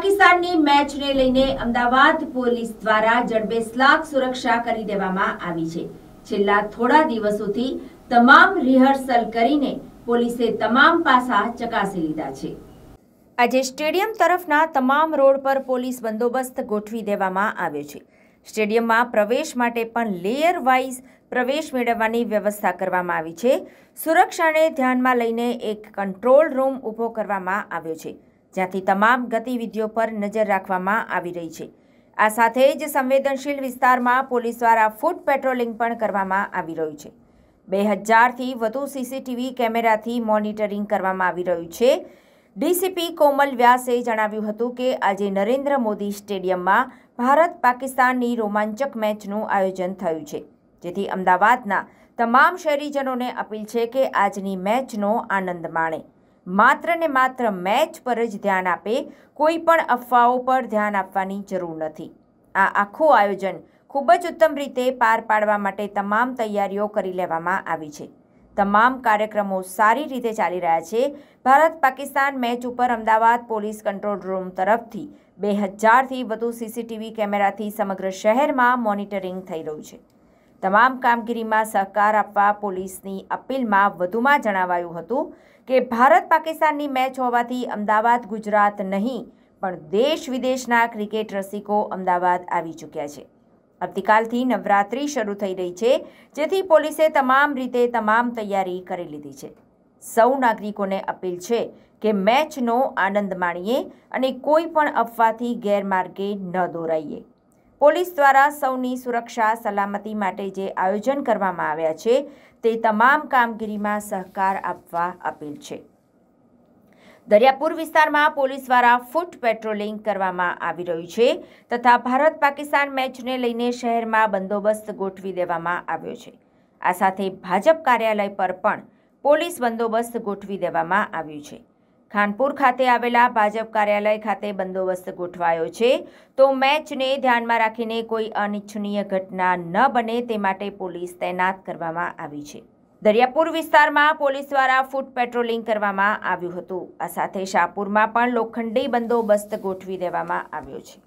પાકિસ્તાનની મેચને લઈને અમદાવાદ પોલીસ દ્વારા જડબેસ લાખ સુરક્ષા કરી દેવામાં આવી છે છેલ્લા થોડા દિવસોથી તમામ રિહર્સલ કરીને પોલીસે તમામ પાસા ચકાસી લીધા છે આજે સ્ટેડિયમ તરફના તમામ રોડ પર પોલીસ બંદોબસ્ત ગોઠવી દેવામાં આવ્યો છે સ્ટેડિયમમાં પ્રવેશ માટે પણ લેયર વાઇઝ પ્રવેશ મેળવવાની વ્યવસ્થા કરવામાં આવી છે સુરક્ષાને ધ્યાનમાં લઈને એક કંટ્રોલ રૂમ ઊભો કરવામાં આવ્યો છે જ્યાંથી તમામ ગતિવિધિઓ પર નજર રાખવામાં આવી રહી છે આ સાથે જ સંવેદનશીલ વિસ્તારમાં પોલીસ દ્વારા ફૂટ પેટ્રોલિંગ પણ કરવામાં આવી રહ્યું છે બે હજારથી વધુ સીસીટીવી કેમેરાથી મોનિટરિંગ કરવામાં આવી રહ્યું છે ડીસીપી કોમલ વ્યાસે જણાવ્યું હતું કે આજે નરેન્દ્ર મોદી સ્ટેડિયમમાં ભારત પાકિસ્તાનની રોમાંચક મેચનું આયોજન થયું છે જેથી અમદાવાદના તમામ શહેરીજનોને અપીલ છે કે આજની મેચનો આનંદ માણે માત્ર ને માત્ર મેચ પર જ ધ્યાન આપે કોઈ પણ અફવાઓ પર ધ્યાન આપવાની જરૂર નથી આ આખું આયોજન ખૂબ જ ઉત્તમ રીતે પાર પાડવા માટે તમામ તૈયારીઓ કરી લેવામાં આવી છે તમામ કાર્યક્રમો સારી રીતે ચાલી રહ્યા છે ભારત પાકિસ્તાન મેચ ઉપર અમદાવાદ પોલીસ કંટ્રોલ રૂમ તરફથી બે હજારથી વધુ સીસીટીવી કેમેરાથી સમગ્ર શહેરમાં મોનિટરિંગ થઈ રહ્યું છે તમામ કામગીરીમાં સહકાર આપવા પોલીસની અપીલમાં વધુમાં જણાવાયું હતું કે ભારત પાકિસ્તાનની મેચ હોવાથી અમદાવાદ ગુજરાત નહીં પણ દેશ વિદેશના ક્રિકેટ રસિકો અમદાવાદ આવી ચૂક્યા છે આવતીકાલથી નવરાત્રિ શરૂ થઈ રહી છે જેથી પોલીસે તમામ રીતે તમામ તૈયારી કરી લીધી છે સૌ નાગરિકોને અપીલ છે કે મેચનો આનંદ માણીએ અને કોઈ પણ અફવાથી ગેરમાર્ગે ન દોરાઈએ પોલીસ દ્વારા સૌની સુરક્ષા સલામતી માટે જે આયોજન કરવામાં આવ્યા છે તે તમામ કામગીરીમાં સહકાર આપવા અપીલ છે દરિયાપુર વિસ્તારમાં પોલીસ દ્વારા ફૂટ પેટ્રોલિંગ કરવામાં આવી રહ્યું છે તથા ભારત પાકિસ્તાન મેચને લઈને શહેરમાં બંદોબસ્ત ગોઠવી દેવામાં આવ્યો છે આ સાથે ભાજપ કાર્યાલય પર પણ પોલીસ બંદોબસ્ત ગોઠવી દેવામાં આવ્યું છે ખાનપુર ખાતે આવેલા ભાજપ કાર્યાલય ખાતે બંદોબસ્ત ગોઠવાયો છે તો મેચને ધ્યાનમાં રાખીને કોઈ અનિચ્છનીય ઘટના ન બને તે માટે પોલીસ તૈનાત કરવામાં આવી છે દરિયાપુર વિસ્તારમાં પોલીસ દ્વારા ફૂટ પેટ્રોલિંગ કરવામાં આવ્યું હતું આ સાથે શાહપુરમાં પણ લોખંડી બંદોબસ્ત ગોઠવી દેવામાં આવ્યો છે